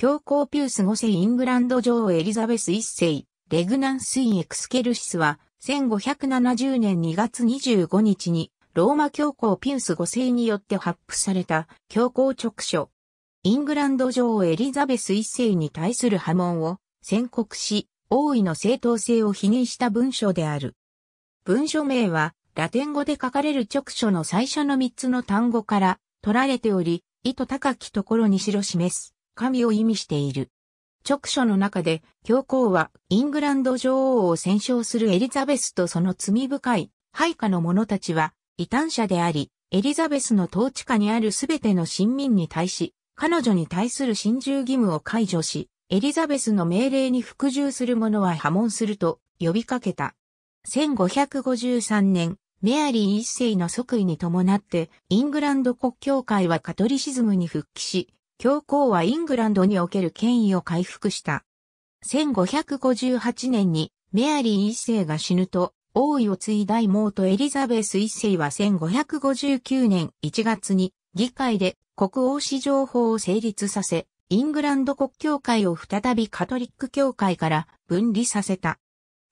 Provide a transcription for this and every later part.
教皇ピュース5世イングランド女エリザベス1世、レグナンスインエクスケルシスは、1570年2月25日に、ローマ教皇ピウス5世によって発布された教皇直書。イングランド女エリザベス1世に対する波紋を宣告し、王位の正当性を否認した文書である。文書名は、ラテン語で書かれる直書の最初の3つの単語から取られており、意図高きところにしろ示す。神を意味している。直書の中で、教皇はイングランド女王を戦勝するエリザベスとその罪深い配下の者たちは異端者であり、エリザベスの統治下にあるすべての臣民に対し、彼女に対する心中義務を解除し、エリザベスの命令に服従する者は破門すると呼びかけた。1553年、メアリー一世の即位に伴って、イングランド国教会はカトリシズムに復帰し、教皇はイングランドにおける権威を回復した。1558年にメアリー一世が死ぬと、王位を継いだ妹エリザベス一世は1559年1月に議会で国王史情法を成立させ、イングランド国教会を再びカトリック教会から分離させた。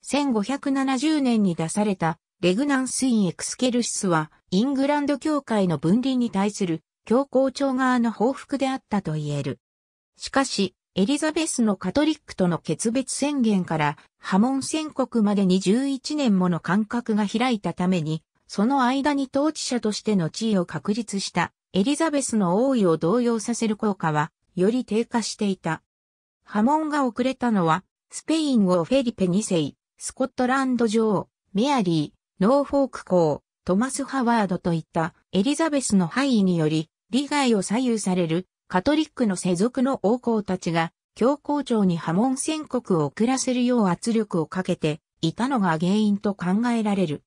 1570年に出されたレグナンスインエクスケルシスはイングランド教会の分離に対する教皇庁側の報復であったと言える。しかし、エリザベスのカトリックとの決別宣言から波紋宣告までに11年もの間隔が開いたために、その間に統治者としての地位を確立したエリザベスの王位を動揺させる効果は、より低下していた。波紋が遅れたのは、スペイン王フェリペ2世、スコットランド女王、メアリー、ノーフォーク公、トマス・ハワードといったエリザベスの範囲により、利害を左右されるカトリックの世俗の王侯たちが教皇庁に破門宣告を遅らせるよう圧力をかけていたのが原因と考えられる。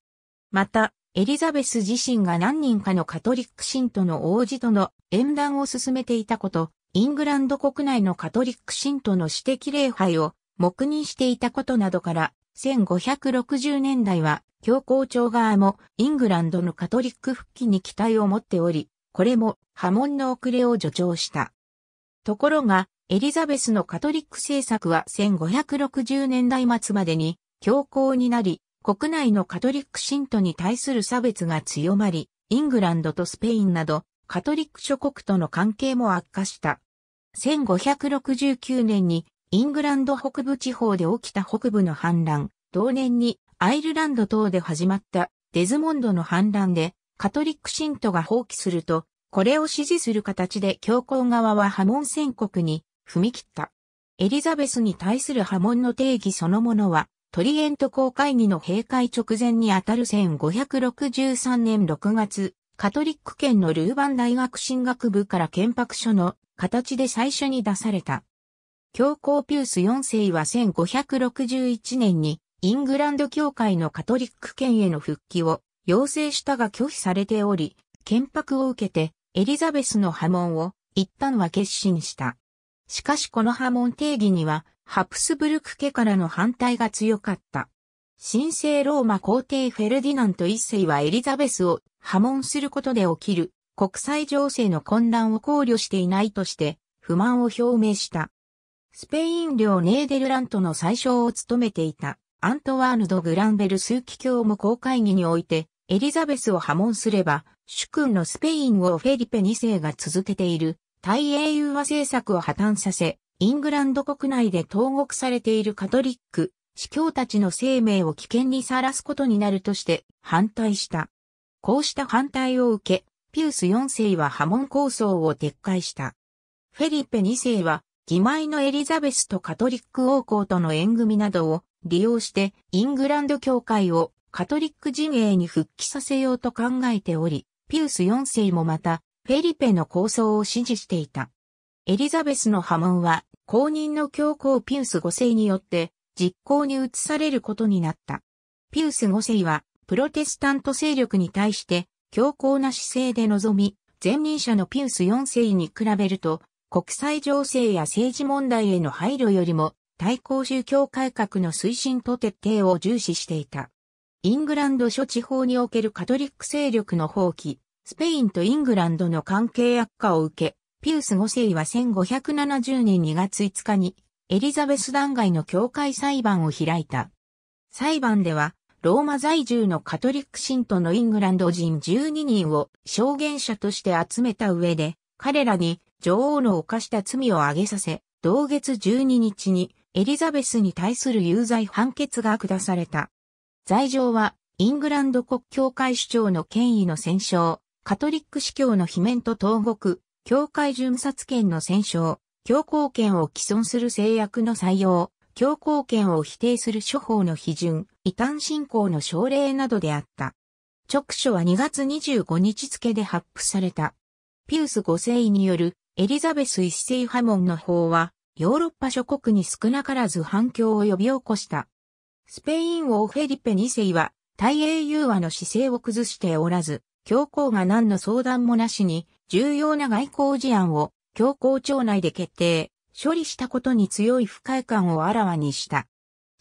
また、エリザベス自身が何人かのカトリック信徒の王子との縁談を進めていたこと、イングランド国内のカトリック信徒の私的礼拝を黙認していたことなどから、1560年代は教皇庁側もイングランドのカトリック復帰に期待を持っており、これも波紋の遅れを助長した。ところが、エリザベスのカトリック政策は1560年代末までに強硬になり、国内のカトリック信徒に対する差別が強まり、イングランドとスペインなど、カトリック諸国との関係も悪化した。1569年にイングランド北部地方で起きた北部の反乱、同年にアイルランド等で始まったデズモンドの反乱でカトリック信徒が放棄すると、これを支持する形で教皇側は波紋宣告に踏み切った。エリザベスに対する波紋の定義そのものは、トリエント公会議の閉会直前にあたる1563年6月、カトリック圏のルーバン大学進学部から憲白書の形で最初に出された。教皇ピュース4世は1561年にイングランド教会のカトリック圏への復帰を要請したが拒否されており、建白を受けてエリザベスの波紋を一旦は決心した。しかしこの波紋定義にはハプスブルク家からの反対が強かった。神聖ローマ皇帝フェルディナント一世はエリザベスを波紋することで起きる国際情勢の混乱を考慮していないとして不満を表明した。スペイン領ネーデルラントの最小を務めていたアントワーヌ・ド・グランベル枢機卿も公会議において、エリザベスを破門すれば、主君のスペインをフェリペ2世が続けている、大英雄和政策を破綻させ、イングランド国内で投獄されているカトリック、司教たちの生命を危険にさらすことになるとして反対した。こうした反対を受け、ピウス4世は破門構想を撤回した。フェリペ2世は、義妹のエリザベスとカトリック王侯との縁組などを利用してイングランド教会をカトリック陣営に復帰させようと考えており、ピウス4世もまたフェリペの構想を支持していた。エリザベスの波紋は公認の教皇ピウス5世によって実行に移されることになった。ピウス5世はプロテスタント勢力に対して強硬な姿勢で臨み、前任者のピウス4世に比べると国際情勢や政治問題への配慮よりも対抗宗教改革の推進と徹底を重視していた。イングランド諸地方におけるカトリック勢力の放棄、スペインとイングランドの関係悪化を受け、ピウス5世は1570年2月5日にエリザベス弾劾の教会裁判を開いた。裁判では、ローマ在住のカトリック信徒のイングランド人12人を証言者として集めた上で、彼らに女王の犯した罪を挙げさせ、同月12日にエリザベスに対する有罪判決が下された。罪状は、イングランド国教会主張の権威の戦勝、カトリック司教の罷免と投獄、教会巡察権の戦勝、教皇権を既存する制約の採用、教皇権を否定する処方の批准、異端信仰の奨励などであった。直書は2月25日付で発布された。ピウス5世によるエリザベス一世波紋の法は、ヨーロッパ諸国に少なからず反響を呼び起こした。スペイン王フェリペ2世は、太英融和の姿勢を崩しておらず、教皇が何の相談もなしに、重要な外交事案を教皇庁内で決定、処理したことに強い不快感をあらわにした。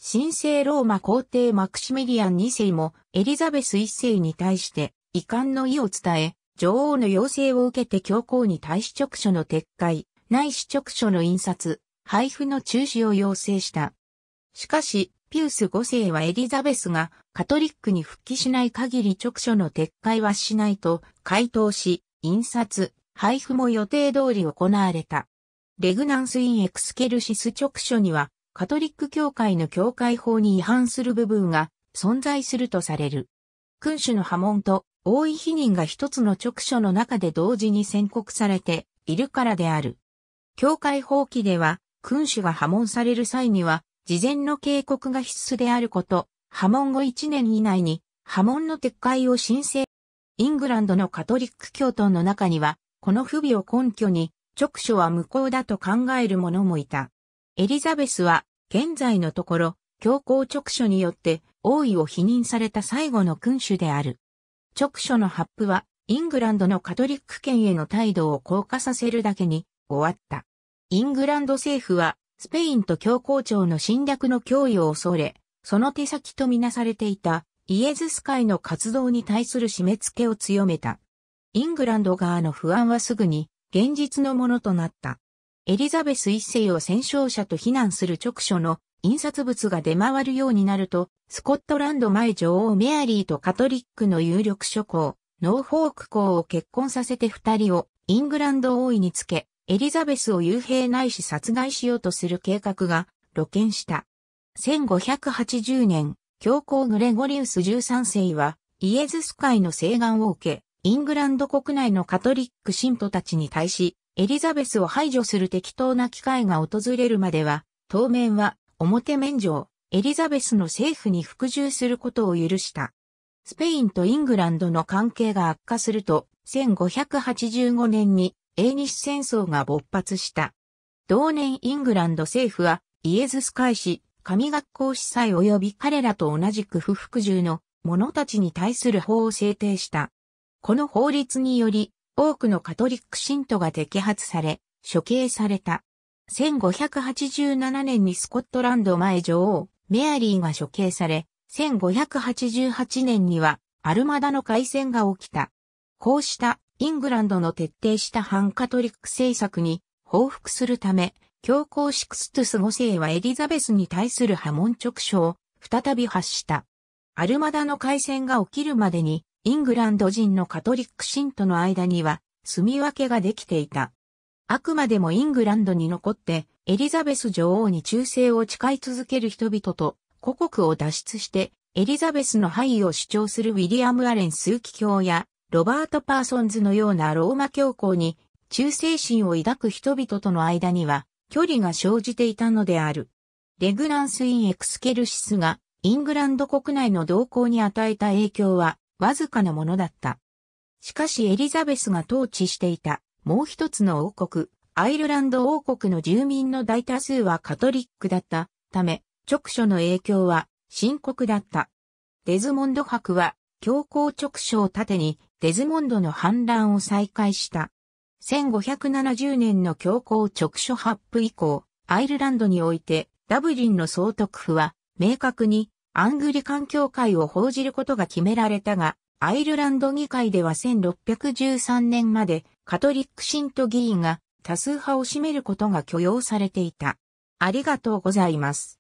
神聖ローマ皇帝マクシミリアン2世もエリザベス1世に対して遺憾の意を伝え、女王の要請を受けて教皇に対し直書の撤回、内視直書の印刷、配布の中止を要請した。しかし、ピウス5世はエリザベスがカトリックに復帰しない限り直書の撤回はしないと回答し、印刷、配布も予定通り行われた。レグナンス・イン・エクスケルシス直書には、カトリック教会の教会法に違反する部分が存在するとされる。君主の波紋と王位否認が一つの直書の中で同時に宣告されているからである。教会法規では、君主が破門される際には、事前の警告が必須であること、破門後1年以内に、破門の撤回を申請。イングランドのカトリック教徒の中には、この不備を根拠に、直所は無効だと考える者もいた。エリザベスは、現在のところ、教皇直書によって王位を否認された最後の君主である。直書の発布は、イングランドのカトリック圏への態度を硬化させるだけに終わった。イングランド政府は、スペインと教皇庁の侵略の脅威を恐れ、その手先とみなされていたイエズス会の活動に対する締め付けを強めた。イングランド側の不安はすぐに現実のものとなった。エリザベス一世を戦勝者と非難する直書の印刷物が出回るようになると、スコットランド前女王メアリーとカトリックの有力諸侯、ノーフォーク公を結婚させて二人をイングランド王位につけ、エリザベスを幽閉ないし殺害しようとする計画が露見した。1580年、教皇グレゴリウス13世は、イエズス会の請願を受け、イングランド国内のカトリック信徒たちに対し、エリザベスを排除する適当な機会が訪れるまでは、当面は表面上、エリザベスの政府に服従することを許した。スペインとイングランドの関係が悪化すると、1585年に英日戦争が勃発した。同年イングランド政府はイエズス会士、神学校司祭及び彼らと同じく不服従の者たちに対する法を制定した。この法律により、多くのカトリック信徒が摘発され、処刑された。1587年にスコットランド前女王、メアリーが処刑され、1588年にはアルマダの海戦が起きた。こうしたイングランドの徹底した反カトリック政策に報復するため、教皇シクストゥス5世はエリザベスに対する波紋直書を再び発した。アルマダの海戦が起きるまでに、イングランド人のカトリック信徒の間には、住み分けができていた。あくまでもイングランドに残って、エリザベス女王に忠誠を誓い続ける人々と、故国を脱出して、エリザベスの敗位を主張するウィリアム・アレン枢機教や、ロバート・パーソンズのようなローマ教皇に忠誠心を抱く人々との間には距離が生じていたのである。レグランス・イン・エクスケルシスがイングランド国内の動向に与えた影響はわずかなものだった。しかしエリザベスが統治していたもう一つの王国、アイルランド王国の住民の大多数はカトリックだったため、直所の影響は深刻だった。デズモンド博は教皇直所を盾にデズモンドの反乱を再開した。1570年の教皇直所発布以降、アイルランドにおいて、ダブリンの総督府は、明確に、アングリカン教会を報じることが決められたが、アイルランド議会では1613年まで、カトリック信徒議員が多数派を占めることが許容されていた。ありがとうございます。